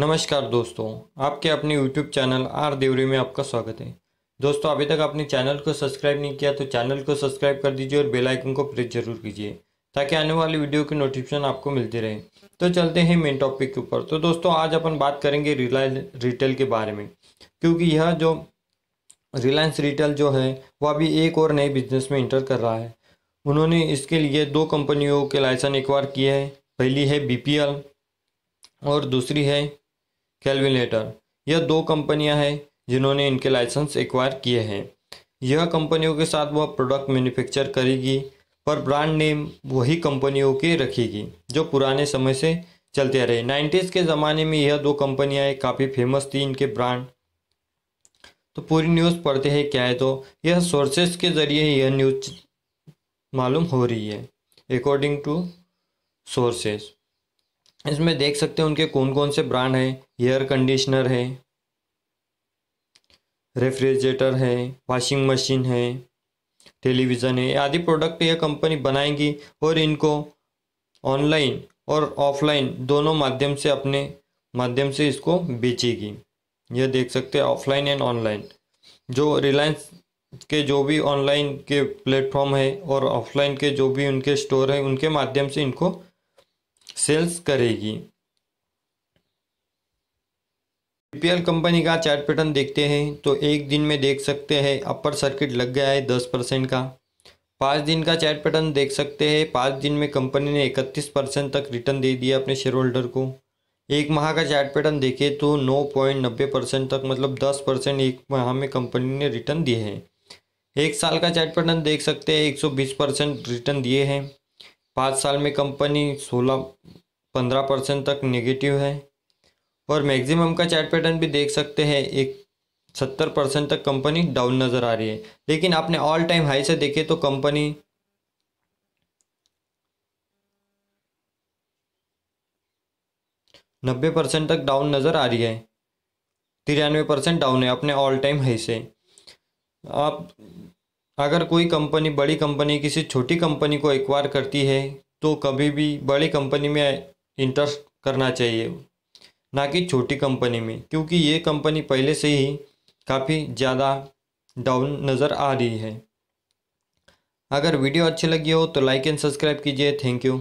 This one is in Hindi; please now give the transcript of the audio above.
नमस्कार दोस्तों आपके अपने यूट्यूब चैनल आर देवरी में आपका स्वागत है दोस्तों अभी तक आपने चैनल को सब्सक्राइब नहीं किया तो चैनल को सब्सक्राइब कर दीजिए और बेल आइकन को प्रेस जरूर कीजिए ताकि आने वाली वीडियो के नोटिफिकेशन आपको मिलते रहे तो चलते हैं मेन टॉपिक के ऊपर तो दोस्तों आज अपन बात करेंगे रिलायंस रिटेल के बारे में क्योंकि यह जो रिलायंस रिटेल जो है वह अभी एक और नए बिजनेस में इंटर कर रहा है उन्होंने इसके लिए दो कंपनियों के लाइसेंस एक बार किए हैं पहली है बी और दूसरी है कैलविनेटर यह दो कंपनियां हैं जिन्होंने इनके लाइसेंस एक्वायर किए हैं यह कंपनियों के साथ वह प्रोडक्ट मैन्युफैक्चर करेगी पर ब्रांड नेम वही कंपनियों के रखेगी जो पुराने समय से चलते रहे नाइन्टीज़ के ज़माने में यह दो कंपनियाँ काफ़ी फेमस थी इनके ब्रांड तो पूरी न्यूज़ पढ़ते हैं क्या है तो यह सोर्सेस के ज़रिए यह न्यूज मालूम हो रही है अकॉर्डिंग टू सोर्सेस इसमें देख सकते हैं उनके कौन कौन से ब्रांड हैं हेयर कंडीशनर है रेफ्रिजरेटर है वॉशिंग मशीन है टेलीविज़न है आदि प्रोडक्ट यह कंपनी बनाएगी और इनको ऑनलाइन और ऑफलाइन दोनों माध्यम से अपने माध्यम से इसको बेचेगी यह देख सकते हैं ऑफलाइन एंड ऑनलाइन जो रिलायंस के जो भी ऑनलाइन के प्लेटफॉर्म है और ऑफलाइन के जो भी उनके स्टोर है उनके माध्यम से इनको सेल्स करेगी पीपीएल कंपनी का चार्ट पैटर्न देखते हैं तो एक दिन में देख सकते हैं अपर सर्किट लग गया है दस परसेंट का पाँच दिन का चार्ट पैटर्न देख सकते हैं पाँच दिन में कंपनी ने इकतीस परसेंट तक रिटर्न दे दिया अपने शेयर होल्डर को एक माह का चार्ट पैटर्न देखे तो नौ पॉइंट नब्बे परसेंट तक मतलब दस परसेंट एक माह में कंपनी ने रिटर्न दिए हैं एक साल का चार्ट पैटर्न देख सकते हैं एक सौ बीस परसेंट रिटर्न दिए हैं पाँच साल में कंपनी सोलह पंद्रह परसेंट तक नेगेटिव है और मैक्सिमम का चार्ट पैटर्न भी देख सकते हैं एक सत्तर परसेंट तक कंपनी डाउन नज़र आ रही है लेकिन आपने ऑल टाइम हाई से देखे तो कंपनी नब्बे परसेंट तक डाउन नज़र आ रही है तिरानवे परसेंट डाउन है अपने ऑल टाइम हाई से आप अगर कोई कंपनी बड़ी कंपनी किसी छोटी कंपनी को एक्वायर करती है तो कभी भी बड़ी कंपनी में इंटरेस्ट करना चाहिए ना कि छोटी कंपनी में क्योंकि ये कंपनी पहले से ही काफ़ी ज़्यादा डाउन नज़र आ रही है अगर वीडियो अच्छी लगी हो तो लाइक एंड सब्सक्राइब कीजिए थैंक यू